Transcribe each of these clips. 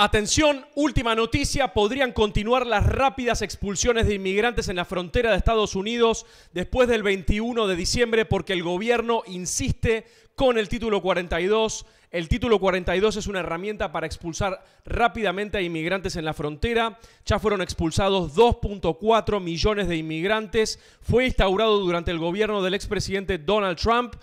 Atención, última noticia, podrían continuar las rápidas expulsiones de inmigrantes en la frontera de Estados Unidos después del 21 de diciembre porque el gobierno insiste con el título 42. El título 42 es una herramienta para expulsar rápidamente a inmigrantes en la frontera. Ya fueron expulsados 2.4 millones de inmigrantes. Fue instaurado durante el gobierno del expresidente Donald Trump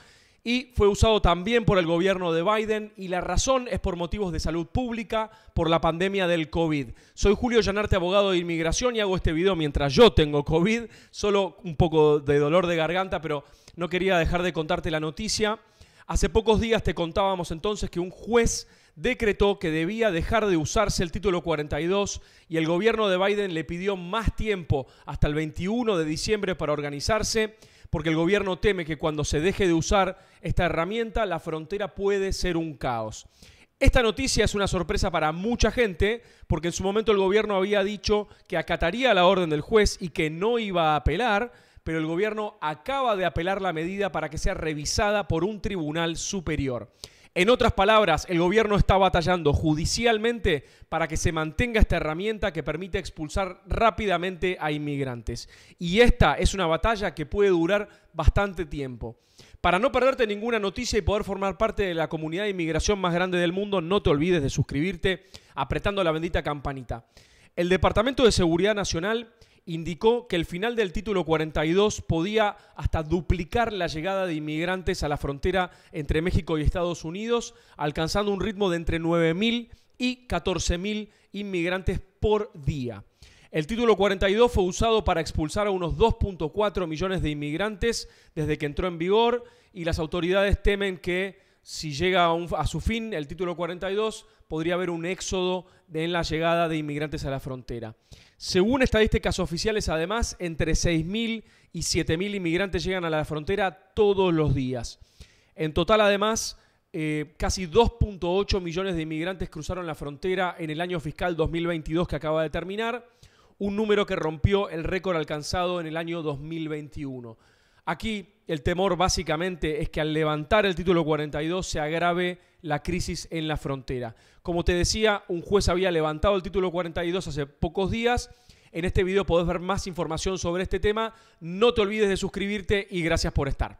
y fue usado también por el gobierno de Biden y la razón es por motivos de salud pública por la pandemia del COVID. Soy Julio Llanarte, abogado de inmigración y hago este video mientras yo tengo COVID, solo un poco de dolor de garganta, pero no quería dejar de contarte la noticia. Hace pocos días te contábamos entonces que un juez decretó que debía dejar de usarse el título 42 y el gobierno de Biden le pidió más tiempo hasta el 21 de diciembre para organizarse porque el gobierno teme que cuando se deje de usar esta herramienta la frontera puede ser un caos. Esta noticia es una sorpresa para mucha gente porque en su momento el gobierno había dicho que acataría la orden del juez y que no iba a apelar, pero el gobierno acaba de apelar la medida para que sea revisada por un tribunal superior. En otras palabras, el gobierno está batallando judicialmente para que se mantenga esta herramienta que permite expulsar rápidamente a inmigrantes. Y esta es una batalla que puede durar bastante tiempo. Para no perderte ninguna noticia y poder formar parte de la comunidad de inmigración más grande del mundo, no te olvides de suscribirte apretando la bendita campanita. El Departamento de Seguridad Nacional indicó que el final del título 42 podía hasta duplicar la llegada de inmigrantes a la frontera entre México y Estados Unidos, alcanzando un ritmo de entre 9.000 y 14.000 inmigrantes por día. El título 42 fue usado para expulsar a unos 2.4 millones de inmigrantes desde que entró en vigor y las autoridades temen que si llega a, su fin el título 42, podría haber un éxodo en la llegada de inmigrantes a la frontera. Según estadísticas oficiales, además, entre 6.000 y 7.000 inmigrantes llegan a la frontera todos los días. En total, además, eh, casi 2.8 millones de inmigrantes cruzaron la frontera en el año fiscal 2022 que acaba de terminar, un número que rompió el récord alcanzado en el año 2021. Aquí el temor básicamente es que al levantar el título 42 se agrave la crisis en la frontera. Como te decía, un juez había levantado el título 42 hace pocos días. En este video podés ver más información sobre este tema. No te olvides de suscribirte y gracias por estar.